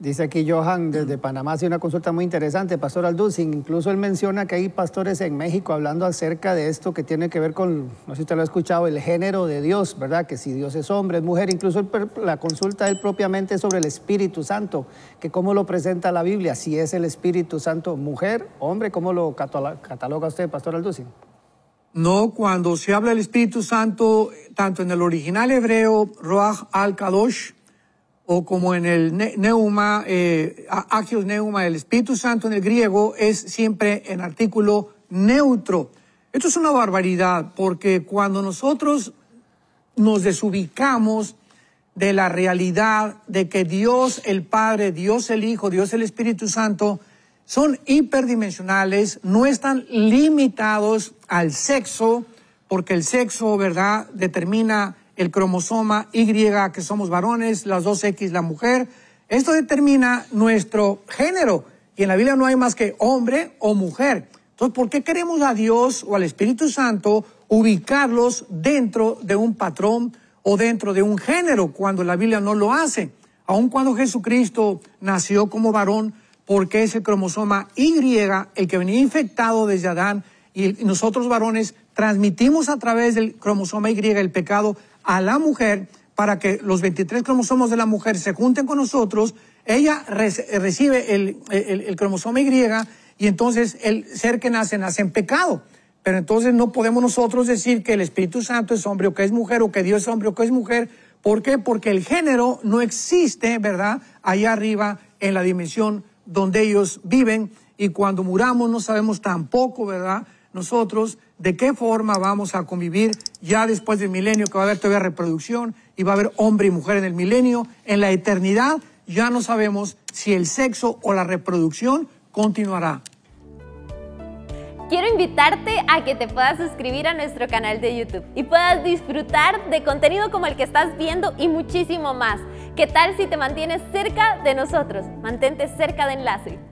Dice aquí Johan desde Panamá, hace una consulta muy interesante, Pastor Alducin. Incluso él menciona que hay pastores en México hablando acerca de esto que tiene que ver con, no sé si usted lo ha escuchado, el género de Dios, ¿verdad? Que si Dios es hombre, es mujer. Incluso la consulta él propiamente es sobre el Espíritu Santo, que cómo lo presenta la Biblia, si es el Espíritu Santo mujer, hombre, ¿cómo lo cataloga usted, Pastor Alducin? No, cuando se habla del Espíritu Santo, tanto en el original hebreo, Roach al-Kadosh, o como en el neuma, eh, agios neuma, el Espíritu Santo en el griego, es siempre en artículo neutro. Esto es una barbaridad, porque cuando nosotros nos desubicamos de la realidad de que Dios el Padre, Dios el Hijo, Dios el Espíritu Santo son hiperdimensionales, no están limitados al sexo, porque el sexo, ¿verdad?, determina el cromosoma Y, que somos varones, las dos X, la mujer. Esto determina nuestro género. Y en la Biblia no hay más que hombre o mujer. Entonces, ¿por qué queremos a Dios o al Espíritu Santo ubicarlos dentro de un patrón o dentro de un género cuando la Biblia no lo hace? Aun cuando Jesucristo nació como varón, porque qué ese cromosoma Y el que venía infectado desde Adán y nosotros varones transmitimos a través del cromosoma Y el pecado a la mujer para que los 23 cromosomas de la mujer se junten con nosotros, ella eh, recibe el, cromosoma Y y entonces el ser que nace nace en pecado. Pero entonces no podemos nosotros decir que el Espíritu Santo es hombre o que es mujer o que Dios es hombre o que es mujer. ¿Por qué? Porque el género no existe, ¿verdad? Allá arriba en la dimensión donde ellos viven y cuando muramos no sabemos tampoco, ¿verdad? nosotros de qué forma vamos a convivir ya después del milenio, que va a haber todavía reproducción y va a haber hombre y mujer en el milenio, en la eternidad, ya no sabemos si el sexo o la reproducción continuará. Quiero invitarte a que te puedas suscribir a nuestro canal de YouTube y puedas disfrutar de contenido como el que estás viendo y muchísimo más. ¿Qué tal si te mantienes cerca de nosotros? Mantente cerca de Enlace.